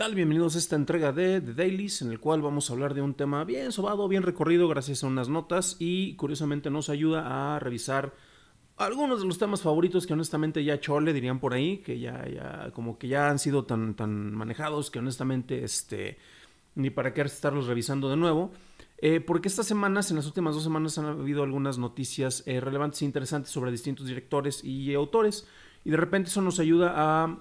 tal? Bienvenidos a esta entrega de The Dailies, en el cual vamos a hablar de un tema bien sobado, bien recorrido, gracias a unas notas y curiosamente nos ayuda a revisar algunos de los temas favoritos que honestamente ya chole dirían por ahí, que ya, ya como que ya han sido tan, tan manejados que honestamente este, ni para qué estarlos revisando de nuevo. Eh, porque estas semanas, en las últimas dos semanas, han habido algunas noticias eh, relevantes e interesantes sobre distintos directores y autores. Y de repente eso nos ayuda a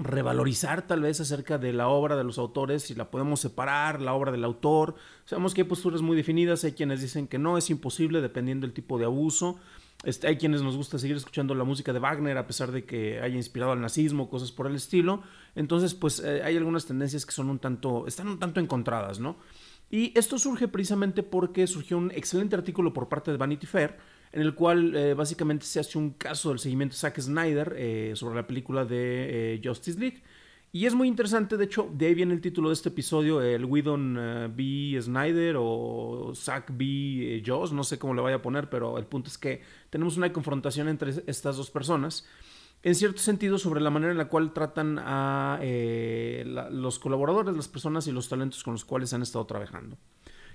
revalorizar tal vez acerca de la obra de los autores, si la podemos separar, la obra del autor. Sabemos que hay posturas muy definidas, hay quienes dicen que no, es imposible dependiendo del tipo de abuso. Este, hay quienes nos gusta seguir escuchando la música de Wagner a pesar de que haya inspirado al nazismo, cosas por el estilo. Entonces, pues eh, hay algunas tendencias que son un tanto, están un tanto encontradas, ¿no? Y esto surge precisamente porque surgió un excelente artículo por parte de Vanity Fair, en el cual eh, básicamente se hace un caso del seguimiento de Zack Snyder eh, sobre la película de eh, Justice League. Y es muy interesante, de hecho, de ahí viene el título de este episodio, el Whedon B. Snyder o Zack B. Joss, no sé cómo le vaya a poner, pero el punto es que tenemos una confrontación entre estas dos personas, en cierto sentido sobre la manera en la cual tratan a los colaboradores, las personas y los talentos con los cuales han estado trabajando.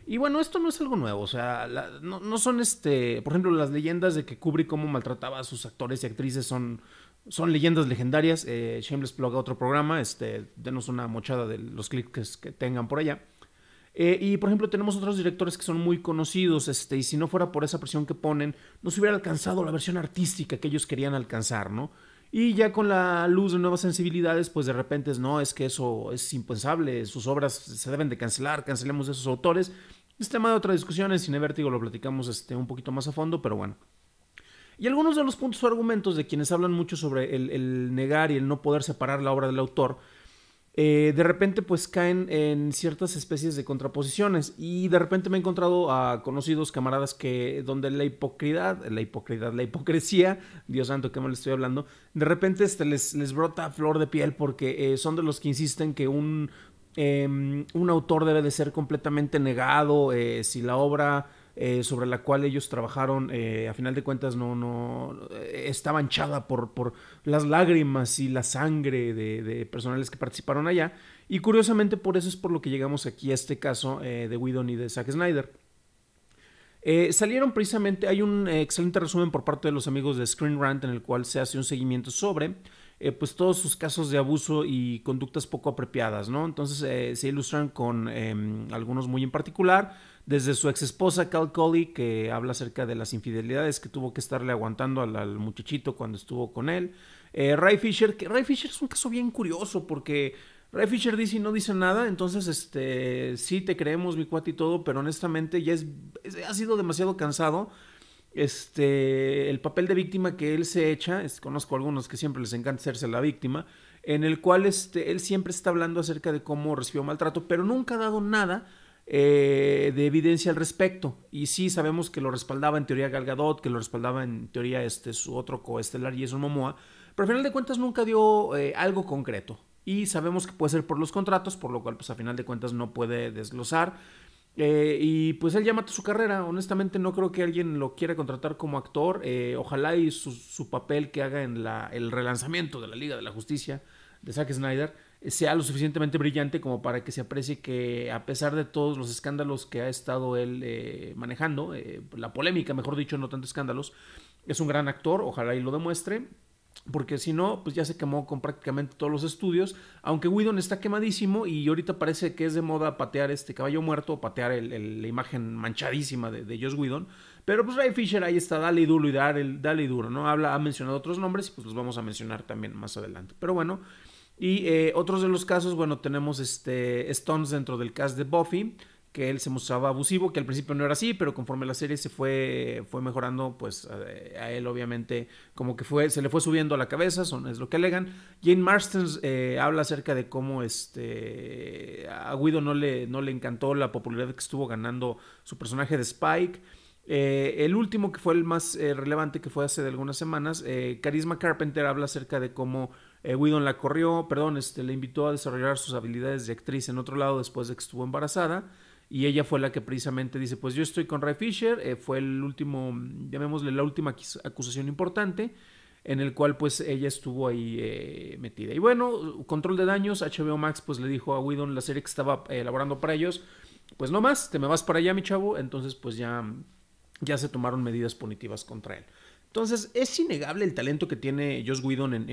Y bueno, esto no es algo nuevo, o sea, no, son este, por ejemplo, las leyendas de que Kubrick cómo maltrataba a sus actores y actrices son, son leyendas legendarias. Eh, Shameless plug otro programa, este, denos una mochada de los clics que, tengan por allá. Eh, y por ejemplo, tenemos otros directores que son muy conocidos, este, y si no fuera por esa presión que ponen, no se hubiera alcanzado la versión artística que ellos querían alcanzar, ¿no? Y ya con la luz de nuevas sensibilidades, pues de repente es, no, es que eso es impensable, sus obras se deben de cancelar, cancelemos a esos autores. Este tema de otra discusión, en Cine Vértigo lo platicamos este, un poquito más a fondo, pero bueno. Y algunos de los puntos o argumentos de quienes hablan mucho sobre el, negar y el no poder separar la obra del autor, eh, de repente pues caen en ciertas especies de contraposiciones y de repente me he encontrado a conocidos camaradas que donde la hipocridad, la hipocridad, la hipocresía, Dios santo, ¿qué mal estoy hablando, de repente este, les, brota flor de piel porque eh, son de los que insisten que un Em, un autor debe de ser completamente negado eh, si la obra eh, sobre la cual ellos trabajaron, eh, a final de cuentas, no, no está manchada por, las lágrimas y la sangre de, personales que participaron allá. Y curiosamente, por eso es por lo que llegamos aquí a este caso de Whedon y de Zack Snyder. salieron precisamente, hay un excelente resumen por parte de los amigos de Screen Rant en el cual se hace un seguimiento sobre eh, pues todos sus casos de abuso y conductas poco apropiadas, ¿no? Entonces eh, se ilustran con em, algunos muy en particular, desde su ex esposa Cal que habla acerca de las infidelidades que tuvo que estarle aguantando al, muchachito cuando estuvo con él. Eh, Ray Fisher, que Ray Fisher es un caso bien curioso porque Ray Fisher dice y no dice nada, entonces este, sí te creemos mi y todo, pero honestamente ya es ha sido demasiado cansado este, el papel de víctima que él se echa, es, conozco algunos que siempre les encanta hacerse la víctima, en el cual este, él siempre está hablando acerca de cómo recibió maltrato, pero nunca ha dado nada eh, de evidencia al respecto. Y sí, sabemos que lo respaldaba en teoría galgadot que lo respaldaba en teoría este, su otro coestelar un Momoa, pero al final de cuentas nunca dio eh, algo concreto. Y sabemos que puede ser por los contratos, por lo cual pues a final de cuentas no puede desglosar. Eh, y pues él ya mató su carrera. Honestamente, no creo que alguien lo quiera contratar como actor. Eh, ojalá y su, papel que haga en la, el relanzamiento de la Liga de la Justicia de Zack Snyder eh, sea lo suficientemente brillante como para que se aprecie que a pesar de todos los escándalos que ha estado él manejando, la polémica, mejor dicho, no tanto escándalos, es un gran actor, ojalá y lo demuestre porque si no, pues ya se quemó con prácticamente todos los estudios, aunque Whedon está quemadísimo y ahorita parece que es de moda patear este caballo muerto o patear la imagen manchadísima de, de Josh Whedon, pero pues Ray Fisher ahí está, dale y duro y dale, dale y duro, ¿no? Habla, ha mencionado otros nombres y pues los vamos a mencionar también más adelante, pero bueno, y eh, otros de los casos, bueno, tenemos este Stones dentro del cast de Buffy, que él se mostraba abusivo, que al principio no era así, pero conforme la serie se fue, fue mejorando, pues a, él obviamente como que fue, se le fue subiendo a la cabeza, son, es lo que alegan. Jane Marston eh, habla acerca de cómo este, a Guido no le, no le encantó la popularidad que estuvo ganando su personaje de Spike. Eh, el último, que fue el más eh, relevante, que fue hace de algunas semanas, Carisma Carpenter habla acerca de cómo Widow la corrió, perdón, este, le invitó a desarrollar sus habilidades de actriz en otro lado después de que estuvo embarazada. Y ella fue la que precisamente dice, pues yo estoy con Ray Fisher, eh, fue el último, llamémosle la última acusación importante, en el cual pues ella estuvo ahí eh, metida. Y bueno, control de daños, HBO Max pues le dijo a Whedon la serie que estaba eh, elaborando para ellos, pues no más, te me vas para allá mi chavo, entonces pues ya, ya se tomaron medidas punitivas contra él. Entonces, es innegable el talento que tiene Joss Whedon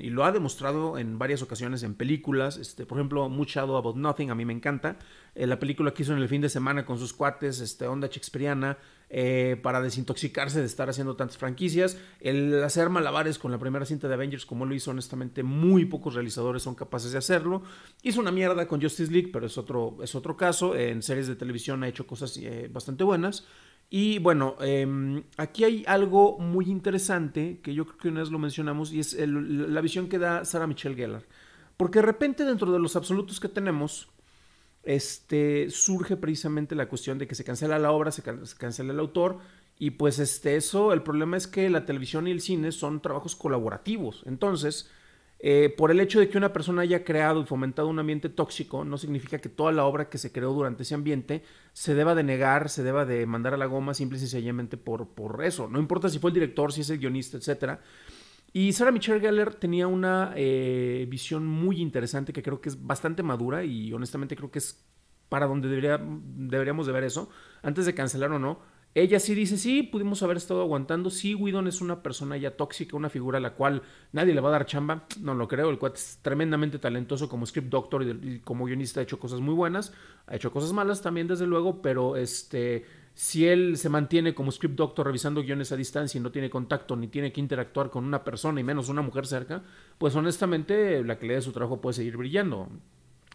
y lo ha demostrado en varias ocasiones en películas. Este, por ejemplo, Much Shadow About Nothing, a mí me encanta. Eh, la película que hizo en el fin de semana con sus cuates, este, onda shakespeareana eh, para desintoxicarse de estar haciendo tantas franquicias. El hacer malabares con la primera cinta de Avengers, como lo hizo honestamente, muy pocos realizadores son capaces de hacerlo. Hizo una mierda con Justice League, pero es otro, es otro caso. En series de televisión ha hecho cosas eh, bastante buenas. Y bueno, em, aquí hay algo muy interesante que yo creo que una vez lo mencionamos y es la visión que da Sara Michelle Gellar. Porque de repente dentro de los absolutos que tenemos, este, surge precisamente la cuestión de que se cancela la obra, se, cancela el autor y pues este, eso, el problema es que la televisión y el cine son trabajos colaborativos. Entonces, eh, por el hecho de que una persona haya creado y fomentado un ambiente tóxico, no significa que toda la obra que se creó durante ese ambiente se deba de negar, se deba de mandar a la goma simple y sencillamente por, por eso. No importa si fue el director, si es el guionista, etc. Y Sarah Michelle Gellar tenía una eh, visión muy interesante que creo que es bastante madura y honestamente creo que es para donde deberíamos de ver eso, antes de cancelar o no ella sí dice, sí, pudimos haber estado aguantando. Sí, Widon es una persona ya tóxica, una figura a la cual nadie le va a dar chamba. No lo creo, el cuate es tremendamente talentoso como script doctor y, como guionista ha hecho cosas muy buenas. Ha hecho cosas malas también, desde luego, pero este, si él se mantiene como script doctor revisando guiones a distancia y no tiene contacto ni tiene que interactuar con una persona y menos una mujer cerca, pues honestamente la calidad de su trabajo puede seguir brillando.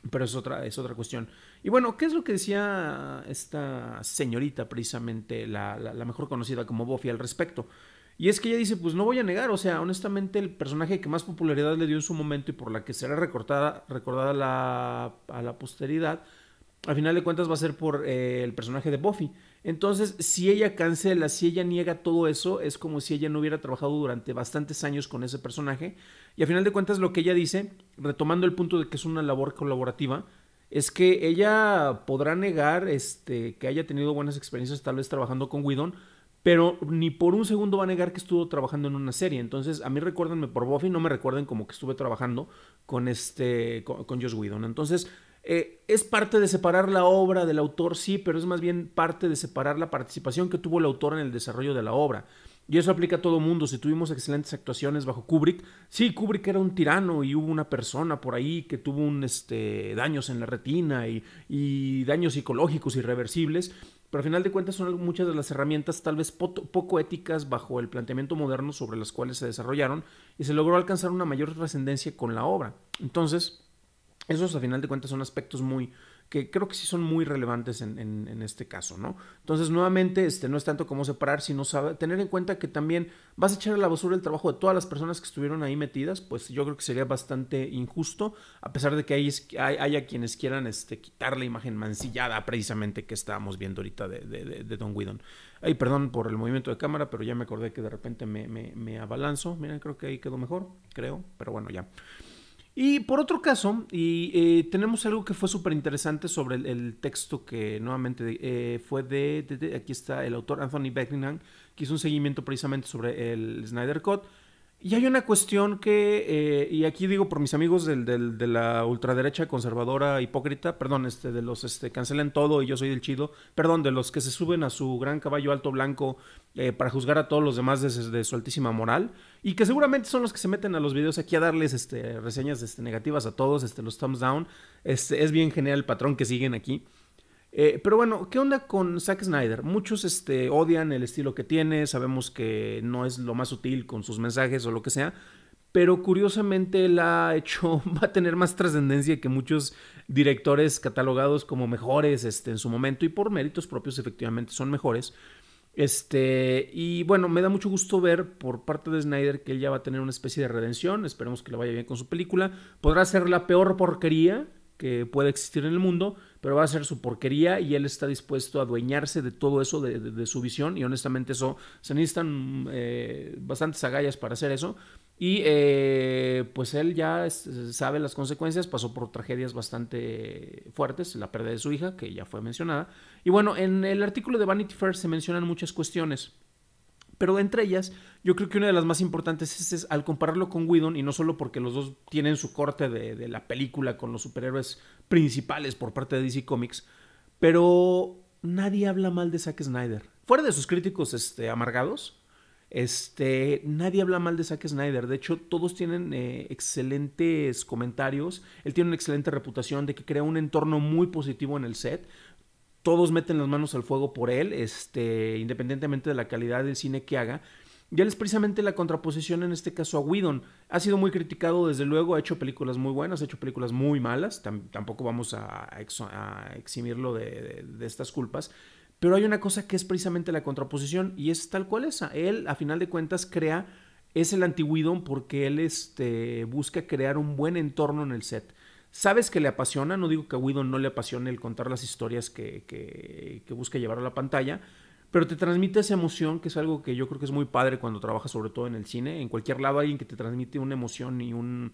Pero es otra, es otra cuestión. Y bueno, ¿qué es lo que decía esta señorita, precisamente, la, la, mejor conocida como Buffy al respecto? Y es que ella dice, pues no voy a negar, o sea, honestamente el personaje que más popularidad le dio en su momento y por la que será recortada, recordada la, a la posteridad, al final de cuentas va a ser por eh, el personaje de Buffy. Entonces, si ella cancela, si ella niega todo eso, es como si ella no hubiera trabajado durante bastantes años con ese personaje. Y a final de cuentas, lo que ella dice, retomando el punto de que es una labor colaborativa, es que ella podrá negar este, que haya tenido buenas experiencias tal vez trabajando con Whedon, pero ni por un segundo va a negar que estuvo trabajando en una serie. Entonces, a mí recuérdenme por Buffy, no me recuerden como que estuve trabajando con este con, con Josh Whedon. Entonces, eh, es parte de separar la obra del autor, sí, pero es más bien parte de separar la participación que tuvo el autor en el desarrollo de la obra. Y eso aplica a todo mundo. Si tuvimos excelentes actuaciones bajo Kubrick, sí, Kubrick era un tirano y hubo una persona por ahí que tuvo un, este, daños en la retina y, y daños psicológicos irreversibles, pero al final de cuentas son muchas de las herramientas tal vez poco éticas bajo el planteamiento moderno sobre las cuales se desarrollaron y se logró alcanzar una mayor trascendencia con la obra. Entonces, esos a final de cuentas son aspectos muy, que creo que sí son muy relevantes en, este caso, ¿no? Entonces, nuevamente, este, no es tanto como separar, sino saber, tener en cuenta que también vas a echar a la basura el trabajo de todas las personas que estuvieron ahí metidas, pues yo creo que sería bastante injusto, a pesar de que hay, hay, haya quienes quieran este, quitar la imagen mancillada precisamente que estábamos viendo ahorita de, Don Guido. Ay, perdón por el movimiento de cámara, pero ya me acordé que de repente me, me, me abalanzo. Mira, creo que ahí quedó mejor, creo, pero bueno, ya. Y por otro caso, y eh, tenemos algo que fue súper interesante sobre el, texto que nuevamente eh, fue de, aquí está el autor Anthony Beckingham, que hizo un seguimiento precisamente sobre el Snyder Cut. Y hay una cuestión que, eh, y aquí digo por mis amigos del, de la ultraderecha conservadora hipócrita, perdón, este, de los este, cancelen todo y yo soy del chido, perdón, de los que se suben a su gran caballo alto blanco eh, para juzgar a todos los demás desde su altísima moral, y que seguramente son los que se meten a los videos aquí a darles este, reseñas este, negativas a todos, este, los thumbs down, este, es bien genial el patrón que siguen aquí. Eh, pero bueno, ¿qué onda con Zack Snyder? Muchos este, odian el estilo que tiene, sabemos que no es lo más útil con sus mensajes o lo que sea, pero curiosamente él ha hecho, va a tener más trascendencia que muchos directores catalogados como mejores este, en su momento y por méritos propios efectivamente son mejores. Este, y bueno, me da mucho gusto ver por parte de Snyder que él ya va a tener una especie de redención, esperemos que le vaya bien con su película, podrá ser la peor porquería que pueda existir en el mundo, pero va a ser su porquería y él está dispuesto a adueñarse de todo eso, de, su visión, y honestamente eso, se necesitan eh, bastantes agallas para hacer eso. Y eh, pues él ya sabe las consecuencias, pasó por tragedias bastante fuertes, la pérdida de su hija, que ya fue mencionada. Y bueno, en el artículo de Vanity Fair se mencionan muchas cuestiones. Pero entre ellas, yo creo que una de las más importantes es, al compararlo con Whedon, y no solo porque los dos tienen su corte de la película con los superhéroes principales por parte de DC Comics, pero nadie habla mal de Zack Snyder. Fuera de sus críticos este, amargados, este, nadie habla mal de Zack Snyder. De hecho, todos tienen eh, excelentes comentarios. Él tiene una excelente reputación de que crea un entorno muy positivo en el set. Todos meten las manos al fuego por él, este, independientemente de la calidad del cine que haga. Y él es precisamente la contraposición en este caso a Whedon. Ha sido muy criticado, desde luego, ha hecho películas muy buenas, ha hecho películas muy malas, tampoco vamos a, eximirlo de, estas culpas, pero hay una cosa que es precisamente la contraposición y es tal cual esa. Él, a final de cuentas, crea, es el anti porque él este, busca crear un buen entorno en el set. Sabes que le apasiona, no digo que a Whedon no le apasione el contar las historias que, que busca llevar a la pantalla, pero te transmite esa emoción, que es algo que yo creo que es muy padre cuando trabajas sobre todo en el cine, en cualquier lado alguien que te transmite una emoción y una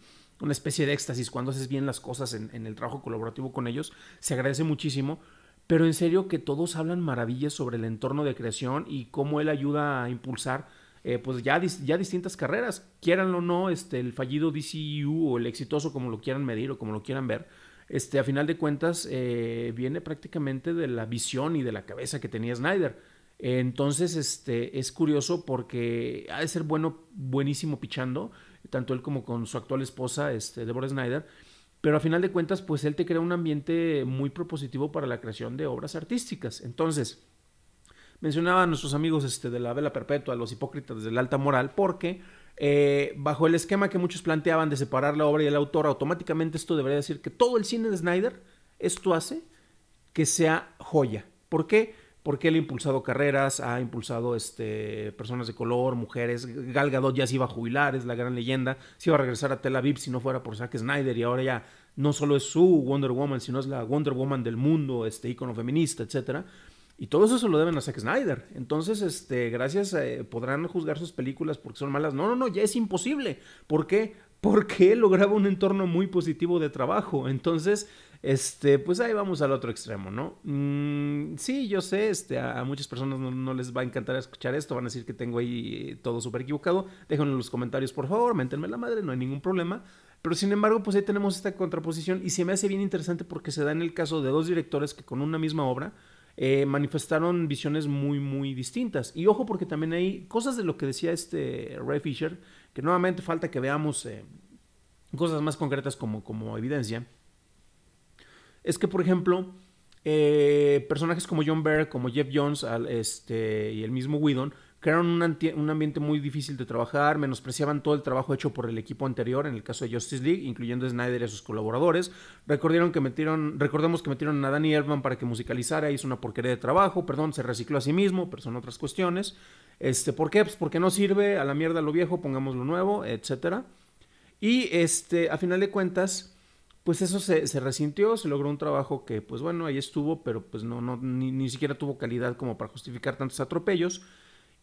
especie de éxtasis cuando haces bien las cosas en, el trabajo colaborativo con ellos, se agradece muchísimo, pero en serio que todos hablan maravillas sobre el entorno de creación y cómo él ayuda a impulsar eh, pues ya, ya distintas carreras, quieran o no, este, el fallido DCU e o el exitoso, como lo quieran medir o como lo quieran ver, este, a final de cuentas eh, viene prácticamente de la visión y de la cabeza que tenía Snyder entonces, este, es curioso porque ha de ser bueno, buenísimo pichando, tanto él como con su actual esposa, este, Deborah Snyder. Pero a final de cuentas, pues él te crea un ambiente muy propositivo para la creación de obras artísticas. Entonces, mencionaba a nuestros amigos este, de la vela perpetua, los hipócritas del alta moral, porque eh, bajo el esquema que muchos planteaban de separar la obra y el autor, automáticamente esto debería decir que todo el cine de Snyder, esto hace que sea joya. ¿Por qué? porque él ha impulsado carreras, ha impulsado este, personas de color, mujeres. Gal Gadot ya se iba a jubilar, es la gran leyenda. Se iba a regresar a Tel Aviv si no fuera por Zack Snyder y ahora ya no solo es su Wonder Woman, sino es la Wonder Woman del mundo, este ícono feminista, etcétera. Y todo eso se lo deben a Zack Snyder. Entonces, este, gracias, eh, podrán juzgar sus películas porque son malas. No, no, no, ya es imposible. ¿Por qué? Porque él lograba un entorno muy positivo de trabajo. Entonces, este, pues ahí vamos al otro extremo, ¿no? Mm, sí, yo sé, este, a, muchas personas no, les va a encantar escuchar esto, van a decir que tengo ahí eh, todo súper equivocado. Déjenlo en los comentarios, por favor, méntenme la madre, no hay ningún problema. Pero sin embargo, pues ahí tenemos esta contraposición y se me hace bien interesante porque se da en el caso de dos directores que con una misma obra eh, manifestaron visiones muy, muy distintas. Y ojo porque también hay cosas de lo que decía este Ray Fisher, que nuevamente falta que veamos eh, cosas más concretas como, como evidencia es que, por ejemplo, eh, personajes como John Bear, como Jeff Jones al, este, y el mismo Whedon crearon un, ambiente muy difícil de trabajar, menospreciaban todo el trabajo hecho por el equipo anterior, en el caso de Justice League, incluyendo a Snyder y a sus colaboradores. Recordaron que metieron, recordemos que metieron a Danny para que musicalizara, hizo una porquería de trabajo, perdón, se recicló a sí mismo, pero son otras cuestiones. Este, ¿Por qué? Pues porque no sirve, a la mierda lo viejo, pongamos lo nuevo, etc. Y este, a final de cuentas, pues eso se, resintió, se logró un trabajo que, pues bueno, ahí estuvo, pero pues no, no ni, siquiera tuvo calidad como para justificar tantos atropellos.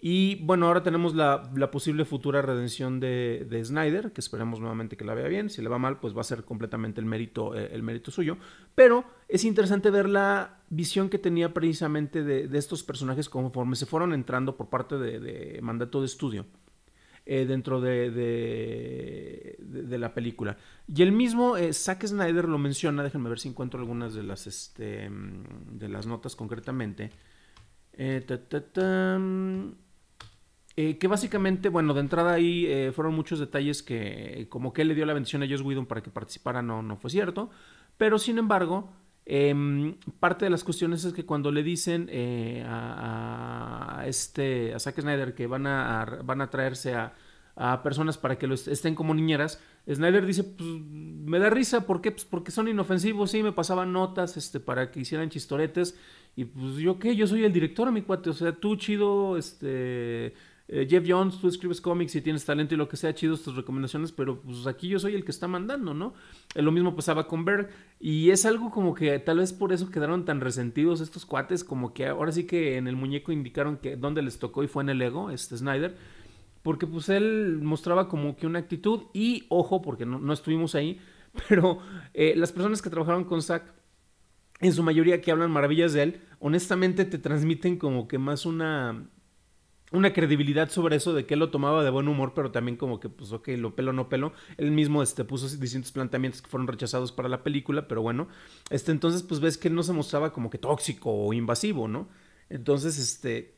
Y bueno, ahora tenemos la, posible futura redención de, Snyder, que esperemos nuevamente que la vea bien. Si le va mal, pues va a ser completamente el mérito, eh, el mérito suyo. Pero es interesante ver la visión que tenía precisamente de, estos personajes conforme se fueron entrando por parte de mandato de estudio. Eh, dentro de, de, la película. Y el mismo eh, Zack Snyder lo menciona, déjenme ver si encuentro algunas de las, este, mm, de las notas concretamente. Eh, que básicamente, bueno, de entrada ahí fueron muchos detalles que como que le dio la bendición a Joss Whedon para que participara, no, no fue cierto. Pero sin embargo, Em, parte de las cuestiones es que cuando le dicen eh, a, este a Zack Snyder que van a, van a traerse a, personas para que lo estén como niñeras, Snyder dice, pues, me da risa, ¿por qué? Pues porque son inofensivos, sí, me pasaban notas este, para que hicieran chistoretes, y pues yo qué, yo soy el director, mi cuate, o sea, tú chido, este eh, Jeff Jones, tú escribes cómics y tienes talento y lo que sea, chido tus recomendaciones, pero pues aquí yo soy el que está mandando, ¿no? Eh, lo mismo pasaba con Berg. Y es algo como que tal vez por eso quedaron tan resentidos estos cuates, como que ahora sí que en el muñeco indicaron que dónde les tocó y fue en el ego, este Snyder. Porque pues él mostraba como que una actitud y ojo, porque no, estuvimos ahí, pero eh, las personas que trabajaron con Zack, en su mayoría que hablan maravillas de él, honestamente te transmiten como que más una una credibilidad sobre eso de que él lo tomaba de buen humor, pero también como que, pues, ok, lo pelo no pelo. Él mismo este, puso distintos planteamientos que fueron rechazados para la película, pero bueno, este, entonces, pues ves que él no se mostraba como que tóxico o invasivo, ¿no? Entonces, este,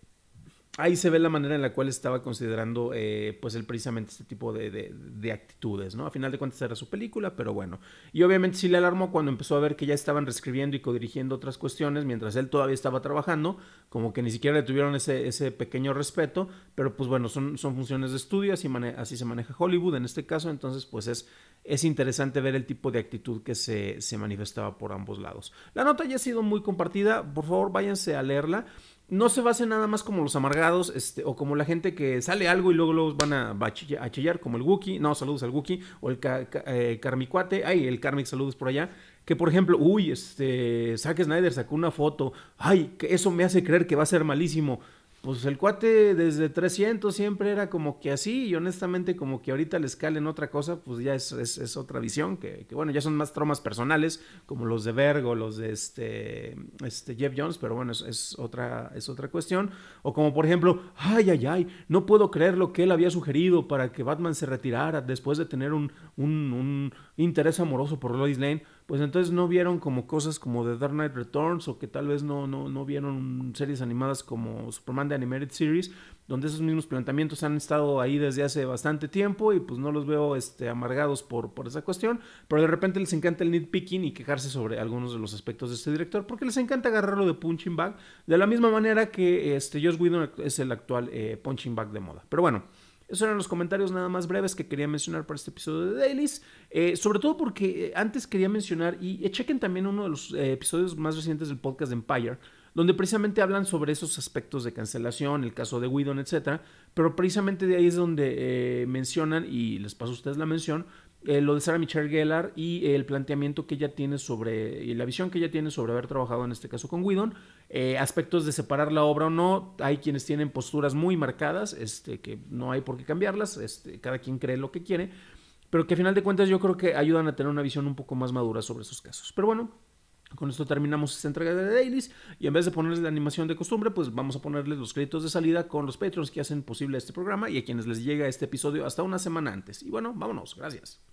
ahí se ve la manera en la cual estaba considerando eh, pues él precisamente este tipo de, actitudes, ¿no? A final de cuentas era su película, pero bueno. Y obviamente sí le alarmó cuando empezó a ver que ya estaban reescribiendo y codirigiendo otras cuestiones mientras él todavía estaba trabajando, como que ni siquiera le tuvieron ese, ese pequeño respeto, pero pues bueno, son, son funciones de estudio, así, se maneja Hollywood en este caso, entonces pues es, es interesante ver el tipo de actitud que se, se manifestaba por ambos lados. La nota ya ha sido muy compartida, por favor váyanse a leerla no se base nada más como los amargados este, o como la gente que sale algo y luego los van a, chillar, como el Wookiee, no, saludos al Wookiee, o el eh, Carmicuate, ay, el Karmic, saludos por allá, que por ejemplo, uy, este, Zack Snyder sacó una foto, ay, que eso me hace creer que va a ser malísimo pues el cuate desde 300 siempre era como que así, y honestamente como que ahorita le escalen otra cosa, pues ya es, otra visión, que, bueno, ya son más traumas personales, como los de Vergo, los de este, este Jeff Jones, pero bueno, es, otra, es otra cuestión. O como por ejemplo, ay, ay, ay, no puedo creer lo que él había sugerido para que Batman se retirara después de tener un, interés amoroso por Lois Lane pues entonces no vieron como cosas como The Dark Knight Returns o que tal vez no, no, no vieron series animadas como Superman Animated Series, donde esos mismos planteamientos han estado ahí desde hace bastante tiempo y pues no los veo este, amargados por, por esa cuestión, pero de repente les encanta el nitpicking y quejarse sobre algunos de los aspectos de este director, porque les encanta agarrarlo de punching bag, de la misma manera que este, Whedon es el actual eh, punching bag de moda. Pero bueno. Esos eran los comentarios nada más breves que quería mencionar para este episodio de Dailys, eh, sobre todo porque eh, antes quería mencionar, y chequen también uno de los episodios más recientes del podcast de Empire, donde precisamente hablan sobre esos aspectos de cancelación, el caso de Whedon, etcétera. Pero precisamente de ahí es donde eh, mencionan, y les paso a ustedes la mención, eh, lo de Sarah Michelle Gellar y el planteamiento que ella tiene sobre, y la visión que ella tiene sobre haber trabajado en este caso con Whedon, eh, aspectos de separar la obra o no, hay quienes tienen posturas muy marcadas, este, que no hay por qué cambiarlas, este, cada quien cree lo que quiere, pero que a final de cuentas yo creo que ayudan a tener una visión un poco más madura sobre esos casos. Pero bueno, con esto terminamos esta entrega de Dailys y en vez de ponerles la animación de costumbre, pues vamos a ponerles los créditos de salida con los patrons que hacen posible este programa y a quienes les llega este episodio hasta una semana antes. Y bueno, vámonos, gracias.